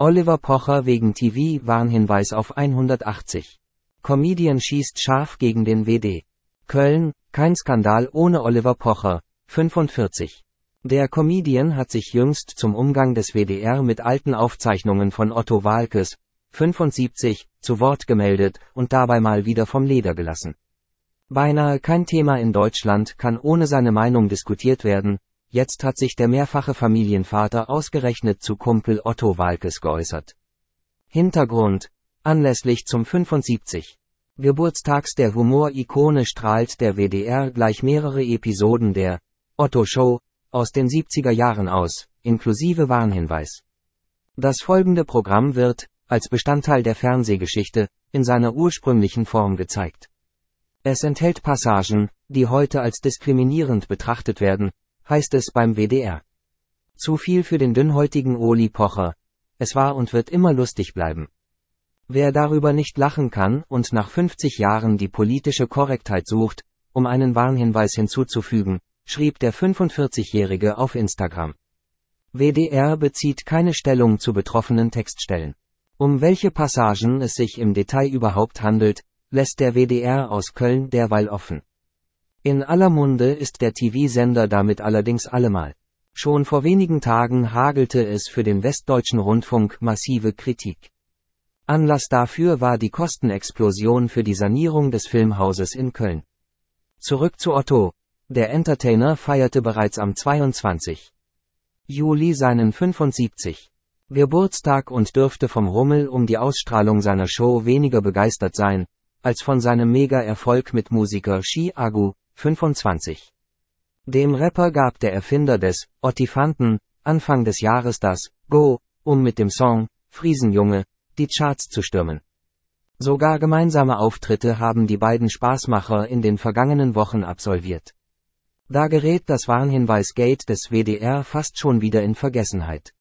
Oliver Pocher wegen TV-Warnhinweis auf 180. Comedian schießt scharf gegen den WD. Köln, kein Skandal ohne Oliver Pocher, 45. Der Comedian hat sich jüngst zum Umgang des WDR mit alten Aufzeichnungen von Otto Walkes, 75, zu Wort gemeldet und dabei mal wieder vom Leder gelassen. Beinahe kein Thema in Deutschland kann ohne seine Meinung diskutiert werden, Jetzt hat sich der mehrfache Familienvater ausgerechnet zu Kumpel Otto Walkes geäußert. Hintergrund. Anlässlich zum 75. Geburtstags der Humor-Ikone strahlt der WDR gleich mehrere Episoden der Otto Show aus den 70er Jahren aus, inklusive Warnhinweis. Das folgende Programm wird, als Bestandteil der Fernsehgeschichte, in seiner ursprünglichen Form gezeigt. Es enthält Passagen, die heute als diskriminierend betrachtet werden, heißt es beim WDR. Zu viel für den dünnhäutigen Oli Pocher. Es war und wird immer lustig bleiben. Wer darüber nicht lachen kann und nach 50 Jahren die politische Korrektheit sucht, um einen Warnhinweis hinzuzufügen, schrieb der 45-Jährige auf Instagram. WDR bezieht keine Stellung zu betroffenen Textstellen. Um welche Passagen es sich im Detail überhaupt handelt, lässt der WDR aus Köln derweil offen. In aller Munde ist der TV-Sender damit allerdings allemal. Schon vor wenigen Tagen hagelte es für den westdeutschen Rundfunk massive Kritik. Anlass dafür war die Kostenexplosion für die Sanierung des Filmhauses in Köln. Zurück zu Otto. Der Entertainer feierte bereits am 22. Juli seinen 75. Geburtstag und dürfte vom Rummel um die Ausstrahlung seiner Show weniger begeistert sein, als von seinem Mega-Erfolg mit Musiker Shi Agu, 25. Dem Rapper gab der Erfinder des Ottifanten Anfang des Jahres das Go, um mit dem Song Friesenjunge die Charts zu stürmen. Sogar gemeinsame Auftritte haben die beiden Spaßmacher in den vergangenen Wochen absolviert. Da gerät das Warnhinweisgate des WDR fast schon wieder in Vergessenheit.